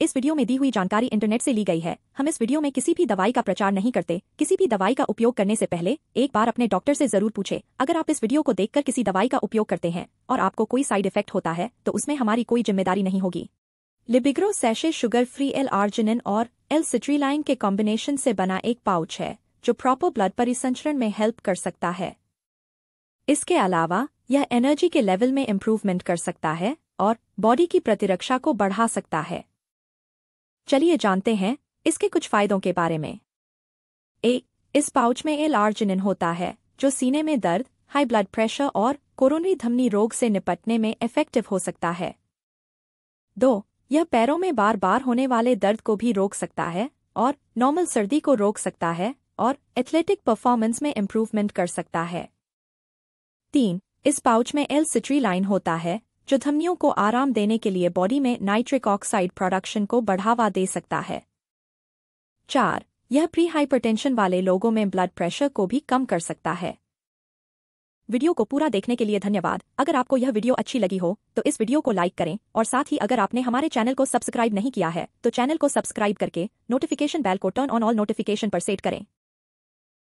इस वीडियो में दी हुई जानकारी इंटरनेट से ली गई है हम इस वीडियो में किसी भी दवाई का प्रचार नहीं करते किसी भी दवाई का उपयोग करने से पहले एक बार अपने डॉक्टर से जरूर पूछे अगर आप इस वीडियो को देखकर किसी दवाई का उपयोग करते हैं और आपको कोई साइड इफेक्ट होता है तो उसमें हमारी कोई जिम्मेदारी नहीं होगी Libigrow sachet sugar free L arginine और एल सिट्रीलाइन के कॉम्बिनेशन से बना एक पाउच है जो प्रॉपर ब्लड परिसंचरण में हेल्प कर सकता है इसके अलावा यह एनर्जी के लेवल में इम्प्रूवमेंट कर सकता है और बॉडी की प्रतिरक्षा को बढ़ा सकता है चलिए जानते हैं इसके कुछ फायदों के बारे में एक इस पाउच में एल आर्जिनिन होता है जो सीने में दर्द हाई ब्लड प्रेशर और कोरोनरी धमनी रोग से निपटने में इफेक्टिव हो सकता है दो यह पैरों में बार बार होने वाले दर्द को भी रोक सकता है और नॉर्मल सर्दी को रोक सकता है और एथलेटिक परफॉर्मेंस में इम्प्रूवमेंट कर सकता है तीन इस पाउच में एल सिट्री लाइन होता है जो धमनियों को आराम देने के लिए बॉडी में नाइट्रिक ऑक्साइड प्रोडक्शन को बढ़ावा दे सकता है चार यह प्री हाइपरटेंशन वाले लोगों में ब्लड प्रेशर को भी कम कर सकता है वीडियो को पूरा देखने के लिए धन्यवाद अगर आपको यह वीडियो अच्छी लगी हो तो इस वीडियो को लाइक करें और साथ ही अगर आपने हमारे चैनल को सब्सक्राइब नहीं किया है तो चैनल को सब्सक्राइब करके नोटिफिकेशन बेल को टर्न ऑन ऑल नोटिफिकेशन पर सेट करें